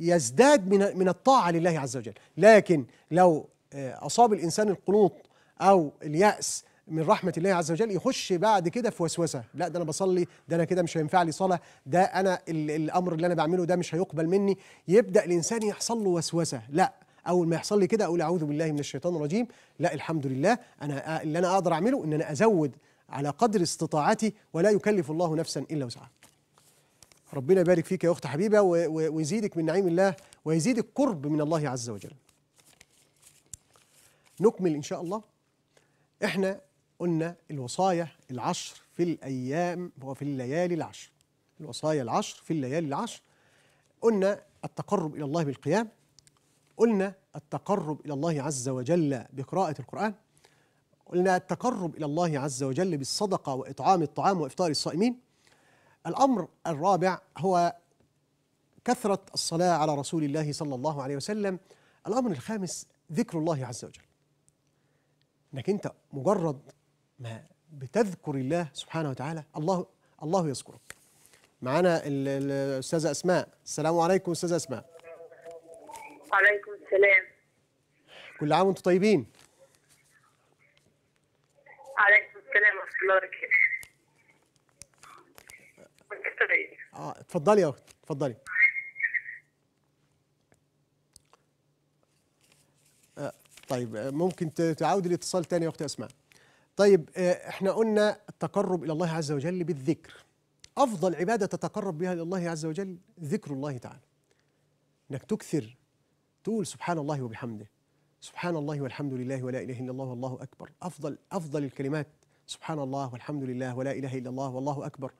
يزداد من من الطاعه لله عز وجل لكن لو آه، أصاب الإنسان القنوط أو اليأس من رحمة الله عز وجل يخش بعد كده في وسوسة لا ده أنا بصلي ده أنا كده مش هينفع لي صلاة ده أنا الأمر اللي أنا بعمله ده مش هيقبل مني يبدأ الإنسان يحصل له وسوسة لا اول ما يحصل لي كده اقول اعوذ بالله من الشيطان الرجيم لا الحمد لله انا اللي انا اقدر اعمله ان انا ازود على قدر استطاعتي ولا يكلف الله نفسا الا وسعها ربنا يبارك فيك يا اخت حبيبه ويزيدك من نعيم الله ويزيدك قرب من الله عز وجل نكمل إن شاء الله إحنا قلنا الوصايا العشر في الأيام وفي الليالي العشر الوصايا العشر في الليالي العشر قلنا التقرب إلى الله بالقيام قلنا التقرب إلى الله عز وجل بقراءة القرآن قلنا التقرب إلى الله عز وجل بالصدقة وإطعام الطعام وإفطار الصائمين الأمر الرابع هو كثرة الصلاة على رسول الله صلى الله عليه وسلم الأمر الخامس ذكر الله عز وجل انك انت مجرد ما بتذكر الله سبحانه وتعالى الله الله يذكرك معانا الاستاذه اسماء السلام عليكم استاذه اسماء وعليكم السلام كل عام وانتم طيبين عليكم السلام ورحمه الله وبركاته اه اتفضلي يا اختي اتفضلي طيب ممكن تعود الاتصال تاني اختي اسماء طيب آه، احنا قلنا التقرب الى الله عز وجل بالذكر افضل عباده تتقرب بها الى الله عز وجل ذكر الله تعالى انك تكثر تقول سبحان الله وبحمده سبحان الله والحمد لله ولا اله الا الله والله اكبر افضل افضل الكلمات سبحان الله والحمد لله ولا اله الا الله والله اكبر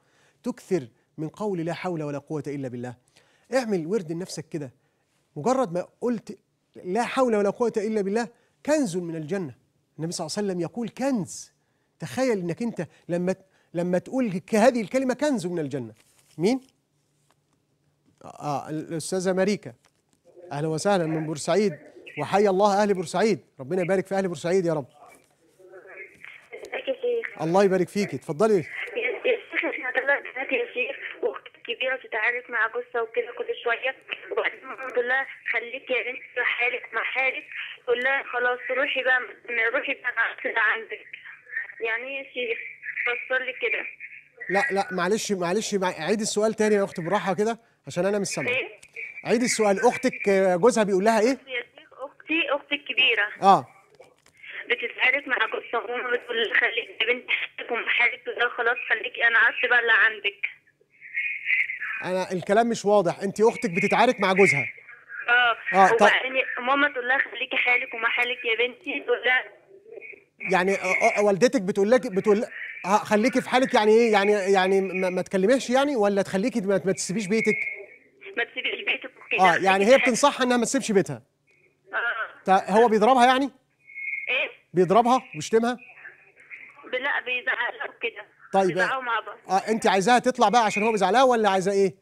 تكثر من قول لا حول ولا قوه الا بالله اعمل ورد لنفسك كده مجرد ما قلت لا حول ولا قوة إلا بالله كنز من الجنة النبي صلى الله عليه وسلم يقول كنز تخيل انك انت لما لما تقول هذه الكلمة كنز من الجنة مين؟ آه،, آه الأستاذة ماريكا أهلا وسهلا من بورسعيد وحيا الله أهل بورسعيد ربنا يبارك في أهل بورسعيد يا رب الله يبارك فيك اتفضلي يا شيخ كبيره وتتعارك مع جثة وكده كل شويه وبعدين تقول لها خليكي يا بنتي في حالك مع حالك تقول لها خلاص روحي بقى روحي بقى كده عندك يعني شيخ فسر لي كده لا لا معلش معلش عيد السؤال تاني يا اختي براحه كده عشان انا مش سامعه إيه؟ عيد السؤال اختك جوزها بيقول لها ايه؟ اختي اختي الكبيره اه بتتعارك مع جوزها وبتقول بتقول خليك يا بنتي حالك وده خلاص خليكي انا عارفه بقى اللي عندك انا الكلام مش واضح انت اختك بتتعارك مع جوزها اه اه طب يعني ماما تقول لها خليكي حالك وما حالك يا بنتي تقول لها يعني آه، آه، آه، والدتك بتقول لك بتقول خليكي في حالك يعني ايه يعني يعني ما, ما تكلميش يعني ولا تخليكي ما, ما تسيبيش بيتك ما تسيبيش بيتك وكده اه يعني هي بتنصحها انها ما تسيبش بيتها اه هو بيضربها يعني ايه بيضربها ويشتمها لا بيزعق وكده طيب مع بعض اه انت عايزاها تطلع بقى عشان هو بيزعلها ولا عايزه ايه؟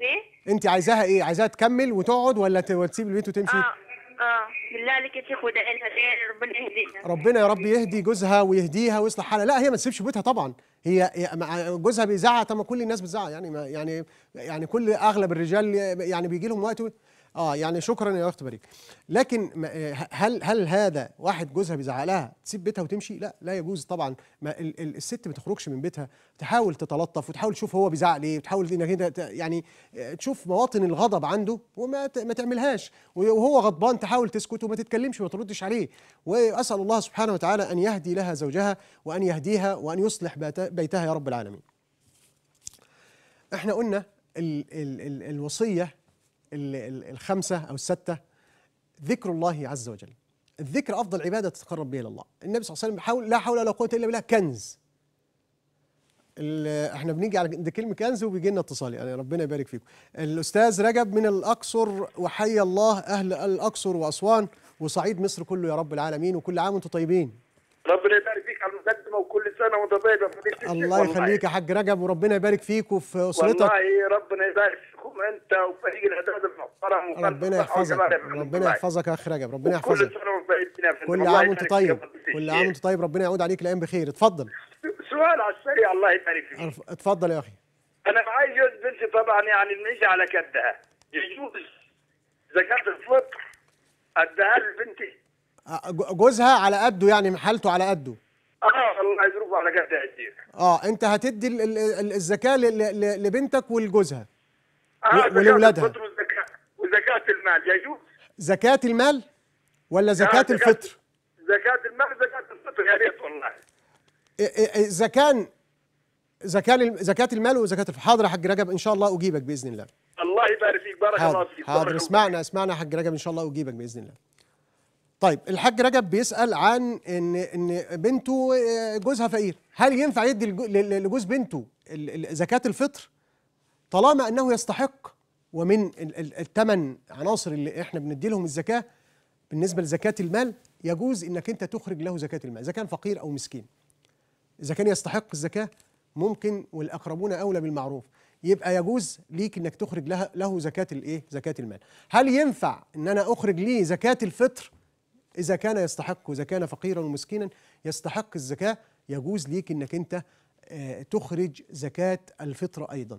ايه؟ انت عايزاها ايه؟ عايزاها تكمل وتقعد ولا تسيب البيت وتمشي؟ اه اه بالله عليك يا شيخ ربنا يهديها ربنا يا رب يهدي جوزها ويهديها ويصلح حالها لا هي ما تسيبش بيتها طبعا هي جوزها بيزعق طب ما كل الناس بتزعق يعني ما يعني يعني كل اغلب الرجال يعني بيجي لهم وقت اه يعني شكرا يا اخت بريك لكن آه، هل هل هذا واحد جوزها بيزعق لها تسيب بيتها وتمشي لا لا يجوز طبعا ما ال ال الست ما تخرجش من بيتها تحاول تتلطف وتحاول تشوف هو بيزعق ليه وتحاول انك يعني آه، تشوف مواطن الغضب عنده وما ما تعملهاش وهو غضبان تحاول تسكت وما تتكلمش وما تردش عليه واسال الله سبحانه وتعالى ان يهدي لها زوجها وان يهديها وان يصلح بيتها يا رب العالمين احنا قلنا ال ال ال الوصيه الخمسة أو الستة ذكر الله عز وجل الذكر أفضل عبادة تتقرب بها إلى الله النبي صلى الله عليه وسلم حول لا حول ولا قوة إلا بالله كنز احنا بنيجي على عند كلمه كنز وبيجي لنا اتصال يعني ربنا يبارك فيكم. الاستاذ رجب من الاقصر وحيا الله اهل الاقصر واسوان وصعيد مصر كله يا رب العالمين وكل عام وانتم طيبين. ربنا يبارك متطلبه الله يخليك يا حاج رجب وربنا يبارك فيك وفي اسرتك والله ربنا يبارك فيكم انت وفريق الاعداد المحترم ربنا يحفظك ربنا يحفظك يا اخ رجب ربنا يحفظك كل عام وانت طيب كل عام وانت طيب ربنا يعود عليك الايام بخير اتفضل سؤال على السريع الله يبارك فيك اتفضل يا اخي انا عايز جوز بنتي طبعا يعني نمشي على كدها يجوز كانت الفطر ادها لبنتي جوزها على قده يعني حالته على قده اه الله يجرب على قد اجير اه انت هتدي الزكاه لبنتك ولجوزها آه ولاولادها وزكاه المال يجوز زكاه المال ولا آه، زكاه آه الفطر زكاه المال زكاه الفطر يا ريت والله اذا كان زكاه زكاه المال وزكاه الفطر حاضر يا حاج رجب ان شاء الله اجيبك باذن الله الله يبارك فيك بارك الله فيك حاضر اسمعنا اسمعنا يا حاج رجب ان شاء الله اجيبك باذن الله طيب الحاج رجب بيسال عن ان ان بنته آه، جوزها فقير هل ينفع يدي لجوز بنته زكاه الفطر طالما انه يستحق ومن الثمن عناصر اللي احنا بندي لهم الزكاه بالنسبه لزكاه المال يجوز انك انت تخرج له زكاه المال اذا كان فقير او مسكين اذا كان يستحق الزكاه ممكن والاقربون اولى بالمعروف يبقى يجوز ليك انك تخرج له, له زكاه الايه زكاه المال هل ينفع ان انا اخرج ليه زكاه الفطر إذا كان يستحق إذا كان فقيرا ومسكينا يستحق الزكاة يجوز ليك أنك أنت آه، تخرج زكاة الفطر أيضا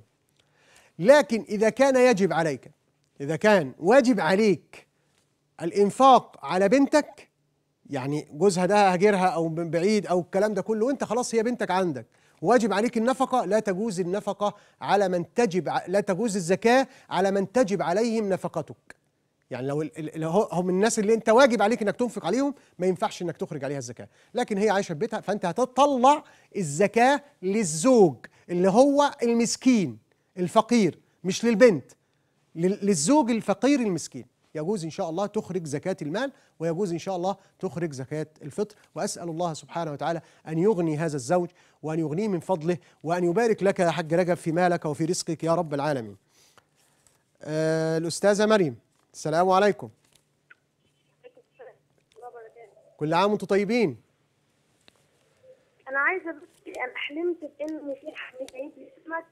لكن إذا كان يجب عليك إذا كان واجب عليك الإنفاق على بنتك يعني جوزها ده هاجرها أو من بعيد أو الكلام ده كله وأنت خلاص هي بنتك عندك واجب عليك النفقة لا تجوز النفقة على من تجب لا تجوز الزكاة على من تجب عليهم نفقتك يعني لو هم الناس اللي انت واجب عليك انك تنفق عليهم ما ينفعش انك تخرج عليها الزكاه لكن هي عايشه في بيتها فانت هتطلع الزكاه للزوج اللي هو المسكين الفقير مش للبنت للزوج الفقير المسكين يجوز ان شاء الله تخرج زكاه المال ويجوز ان شاء الله تخرج زكاه الفطر واسال الله سبحانه وتعالى ان يغني هذا الزوج وان يغنيه من فضله وان يبارك لك يا حج رجب في مالك وفي رزقك يا رب العالمين آه الاستاذه مريم السلام عليكم كل عام وانتم طيبين انا عايزه بس انا حلمت بان في حد جايب لي سمك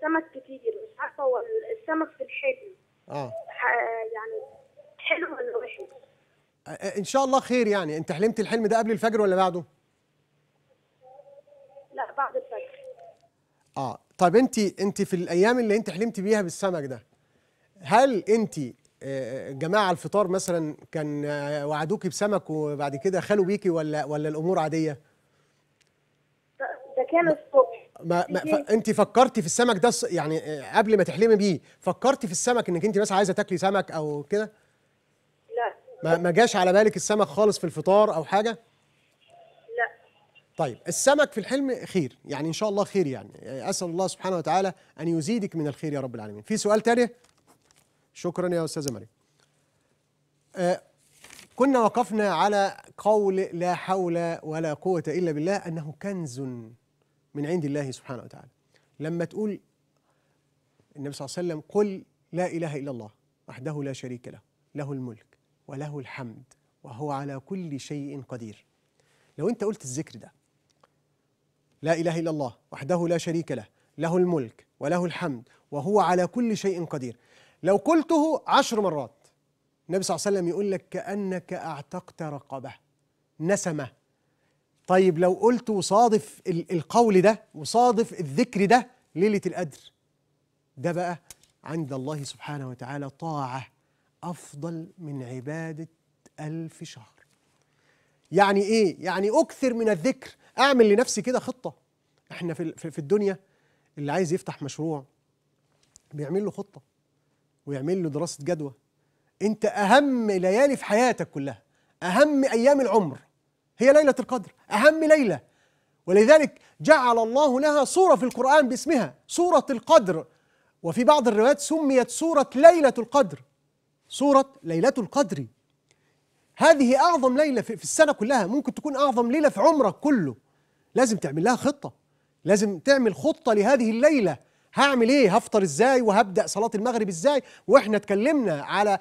سمك كتير مش عارفه هو السمك في الحلم اه يعني حلو ولا وحش ان شاء الله خير يعني انت حلمت الحلم ده قبل الفجر ولا بعده لا بعد الفجر اه طب انت انت في الايام اللي انت حلمت بيها بالسمك ده هل انت جماعه الفطار مثلا كان وعدوكي بسمك وبعد كده خلوا بيكي ولا ولا الامور عاديه ده كان الصبح ما, ما ف... انت فكرتي في السمك ده يعني قبل ما تحلمي بيه فكرتي في السمك انك انت مثلا عايزه تاكلي سمك او كده لا ما, ما جاش على بالك السمك خالص في الفطار او حاجه لا طيب السمك في الحلم خير يعني ان شاء الله خير يعني اسال الله سبحانه وتعالى ان يزيدك من الخير يا رب العالمين في سؤال تاني شكرا يا استاذه مريم آه، كنا وقفنا على قول لا حول ولا قوه الا بالله انه كنز من عند الله سبحانه وتعالى لما تقول النبي صلى الله عليه وسلم قل لا اله الا الله وحده لا شريك له له الملك وله الحمد وهو على كل شيء قدير لو انت قلت الذكر ده لا اله الا الله وحده لا شريك له له الملك وله الحمد وهو على كل شيء قدير لو قلته عشر مرات النبي صلى الله عليه وسلم يقول لك كأنك أعتقت رقبة نسمة طيب لو قلت وصادف القول ده وصادف الذكر ده ليلة القدر ده بقى عند الله سبحانه وتعالى طاعة أفضل من عبادة ألف شهر يعني إيه؟ يعني أكثر من الذكر أعمل لنفسي كده خطة إحنا في الدنيا اللي عايز يفتح مشروع بيعمل له خطة ويعمل له دراسه جدوى انت اهم ليالي في حياتك كلها اهم ايام العمر هي ليله القدر اهم ليله ولذلك جعل الله لها سوره في القران باسمها سوره القدر وفي بعض الروايات سميت سوره ليله القدر سوره ليله القدر هذه اعظم ليله في السنه كلها ممكن تكون اعظم ليله في عمرك كله لازم تعمل لها خطه لازم تعمل خطه لهذه الليله هعمل ايه هفطر ازاي وهبدا صلاه المغرب ازاي واحنا اتكلمنا على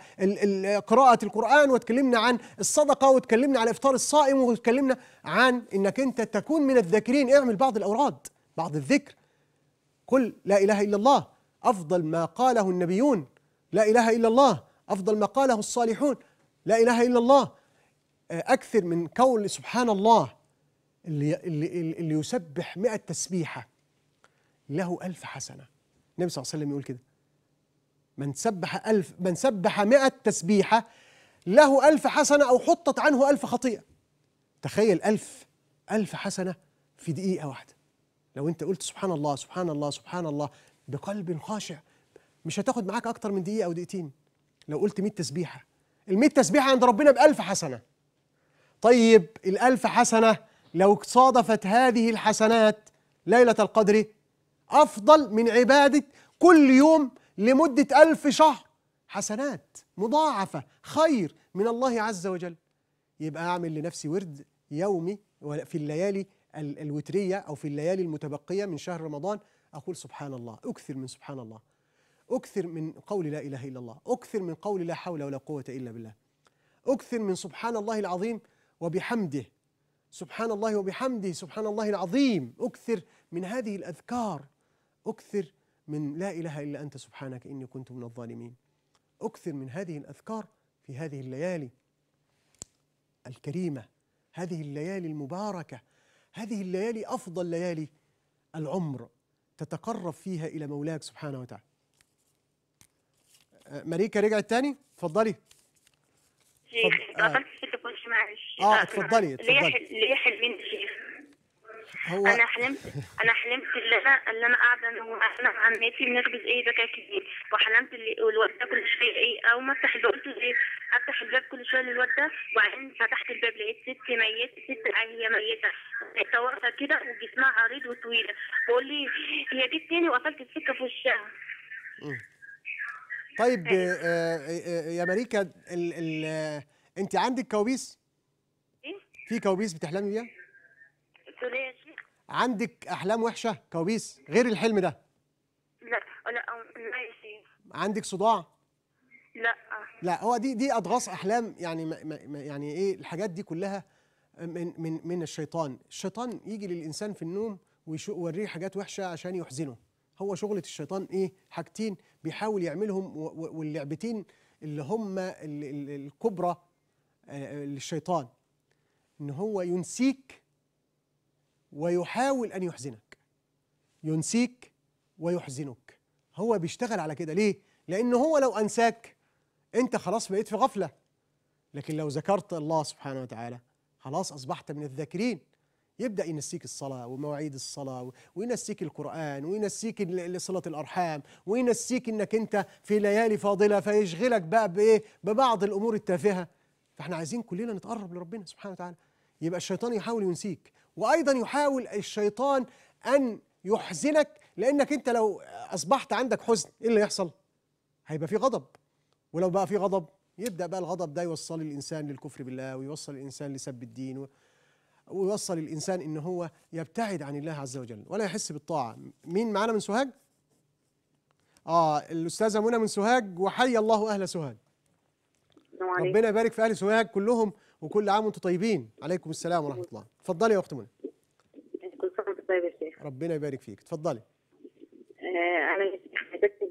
قراءه القران واتكلمنا عن الصدقه واتكلمنا على افطار الصائم واتكلمنا عن انك انت تكون من الذاكرين اعمل بعض الاوراد بعض الذكر قل لا اله الا الله افضل ما قاله النبيون لا اله الا الله افضل ما قاله الصالحون لا اله الا الله آه، اكثر من قول سبحان الله اللي اللي, اللي يسبح 100 تسبيحه له ألف حسنة النبي صلى الله عليه وسلم يقول كده من سبح ألف من سبح مئة تسبيحة له ألف حسنة أو حطت عنه ألف خطيئة تخيل ألف ألف حسنة في دقيقة واحدة لو أنت قلت سبحان الله سبحان الله سبحان الله بقلب خاشع مش هتاخد معاك أكتر من دقيقة أو دقيقتين لو قلت 100 تسبيحة ال 100 تسبيحة عند ربنا بألف حسنة طيب الألف حسنة لو صادفت هذه الحسنات ليلة القدر أفضل من عبادة كل يوم لمدة ألف شهر حسنات مضاعفة خير من الله عز وجل يبقى أعمل لنفسي ورد يومي في الليالي الوترية أو في الليالي المتبقية من شهر رمضان أقول سبحان الله أكثر من سبحان الله أكثر من قول لا إله إلا الله أكثر من قول لا حول ولا قوة إلا بالله أكثر من سبحان الله العظيم وبحمده سبحان الله وبحمده سبحان الله العظيم أكثر من هذه الأذكار أكثر من لا إله إلا أنت سبحانك إني كنت من الظالمين أكثر من هذه الأذكار في هذه الليالي الكريمة هذه الليالي المباركة هذه الليالي أفضل ليالي العمر تتقرب فيها إلى مولاك سبحانه وتعالى أه، مريكا رجعت تاني اتفضلي شيخ فض... آه. معلش اه اتفضلي اتفضلي ليه حلمين هو انا حلمت انا حلمت ان انا ان انا قاعده انا وعمتي بنخبز ايه ذكاء كبير وحلمت اللي الواد ده كل شويه ايه او ما افتح الباب قلت ايه افتح الباب كل شويه للواد ده وبعدين فتحت الباب لقيت ست ميته ست هي ميته واقفه كده وجسمها عريض وطويله بقول لي هي دي تاني وقفلت السكه في وشها طيب أيوة. آه، آه، آه، يا مريكا ال ال انت عندك كوابيس؟ ايه؟ في كوابيس بتحلمي بيها؟ عندك احلام وحشه كوابيس غير الحلم ده لا لا ماشي عندك صداع لا لا هو دي دي اضغاص احلام يعني ما ما يعني ايه الحاجات دي كلها من من من الشيطان الشيطان يجي للانسان في النوم ويوريه حاجات وحشه عشان يحزنه هو شغله الشيطان ايه حاجتين بيحاول يعملهم واللعبتين اللي هم الكبرى آه، آه، للشيطان ان هو ينسيك ويحاول أن يحزنك ينسيك ويحزنك هو بيشتغل على كده ليه؟ لأنه هو لو أنساك أنت خلاص بقيت في غفلة لكن لو ذكرت الله سبحانه وتعالى خلاص أصبحت من الذاكرين يبدأ ينسيك الصلاة ومواعيد الصلاة وينسيك القرآن وينسيك صلة الأرحام وينسيك إنك أنت في ليالي فاضلة فيشغلك بقى بإيه؟ ببعض الأمور التافهة فإحنا عايزين كلنا نتقرب لربنا سبحانه وتعالى يبقى الشيطان يحاول ينسيك وأيضا يحاول الشيطان أن يحزنك لأنك أنت لو أصبحت عندك حزن إيه اللي يحصل؟ هيبقى في غضب ولو بقى في غضب يبدأ بقى الغضب ده يوصل الإنسان للكفر بالله ويوصل الإنسان لسب الدين ويوصل الإنسان إن هو يبتعد عن الله عز وجل ولا يحس بالطاعة مين معانا من سوهاج؟ آه الأستاذة منى من سوهاج وحي الله أهل سوهاج ربنا يبارك في أهل سوهاج كلهم وكل عام وانتم طيبين عليكم السلام ورحمه الله تفضلي يا اخت منى كل سنه وانت طيب يا شيخ ربنا يبارك فيك تفضلي آه، انا حضرتك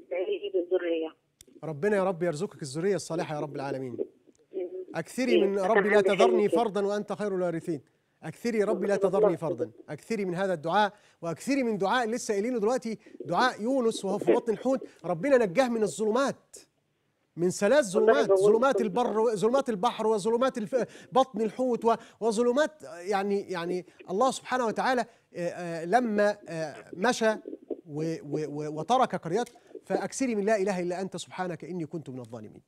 بالذريه ربنا يا رب يرزقك الذريه الصالحه يا رب العالمين اكثري من ربي لا تذرني فرضا وانت خير الوارثين اكثري يا ربي لا تذرني فرضا اكثري من هذا الدعاء واكثري من دعاء لسه قايلينه دلوقتي دعاء يونس وهو في بطن الحوت ربنا نجاه من الظلمات من ثلاث ظلمات ظلمات البر ظلمات البحر وظلمات بطن الحوت وظلمات يعني يعني الله سبحانه وتعالى آه، آه، لما آه، مشى وترك قريات فأكسري من لا إله إلا أنت سبحانك إني كنت من الظالمين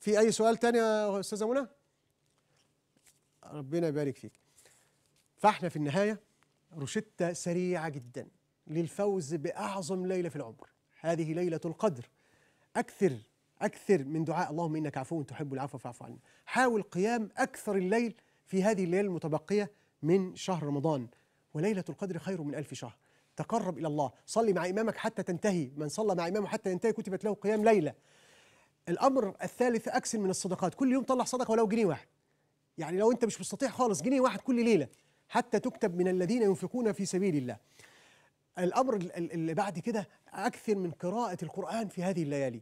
في أي سؤال تاني يا أستاذة منى؟ ربنا يبارك فيك فاحنا في النهاية روشتة سريعة جدا للفوز بأعظم ليلة في العمر هذه ليلة القدر أكثر أكثر من دعاء اللهم إنك عفو تحب العفو فاعف عنا حاول قيام أكثر الليل في هذه الليلة المتبقية من شهر رمضان وليلة القدر خير من ألف شهر تقرب إلى الله صلي مع إمامك حتى تنتهي من صلى مع إمامه حتى ينتهي كتبت له قيام ليلة الأمر الثالث أكسن من الصدقات كل يوم طلع صدقة ولو جنيه واحد يعني لو أنت مش مستطيع خالص جنيه واحد كل ليلة حتى تكتب من الذين ينفقون في سبيل الله الأمر اللي بعد كده أكثر من قراءة القرآن في هذه الليالي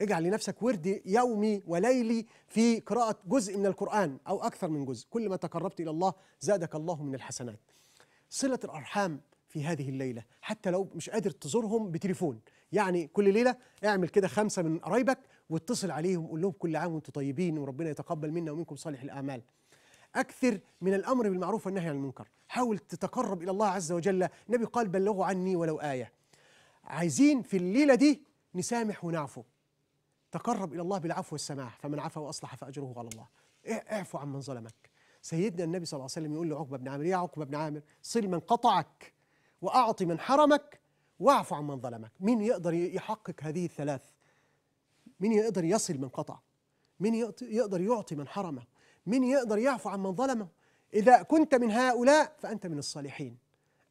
اجعل لنفسك ورد يومي وليلي في قراءة جزء من القرآن أو أكثر من جزء كل ما تقربت إلى الله زادك الله من الحسنات صلة الأرحام في هذه الليلة حتى لو مش قادر تزورهم بتليفون يعني كل ليلة اعمل كده خمسة من قرايبك واتصل عليهم قول لهم كل عام وانتم طيبين وربنا يتقبل منا ومنكم صالح الأعمال أكثر من الأمر بالمعروف والنهي عن المنكر حاول تتقرب إلى الله عز وجل النبي قال بلغوا عني ولو آية عايزين في الليلة دي نسامح ونعفو تقرب إلى الله بالعفو والسماح فمن عفا وأصلح فأجره على الله اعفو عن من ظلمك سيدنا النبي صلى الله عليه وسلم يقول لعقبة بن عامر يا عقبة بن عامر صل من قطعك وأعطي من حرمك واعفو عن من ظلمك مين يقدر يحقق هذه الثلاث مين يقدر يصل من قطع مين يقدر يعطي من حرمه من يقدر يعفو عمن ظلمه إذا كنت من هؤلاء فأنت من الصالحين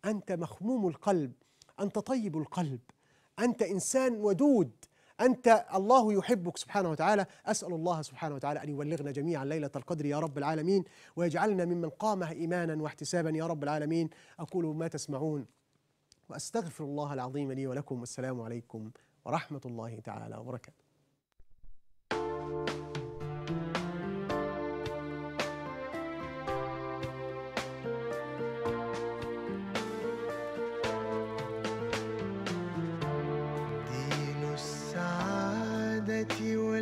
أنت مخموم القلب أنت طيب القلب أنت إنسان ودود أنت الله يحبك سبحانه وتعالى أسأل الله سبحانه وتعالى أن يبلغنا جميعا ليلة القدر يا رب العالمين ويجعلنا ممن قامها إيمانا واحتسابا يا رب العالمين أقول ما تسمعون وأستغفر الله العظيم لي ولكم والسلام عليكم ورحمة الله تعالى وبركاته let you in.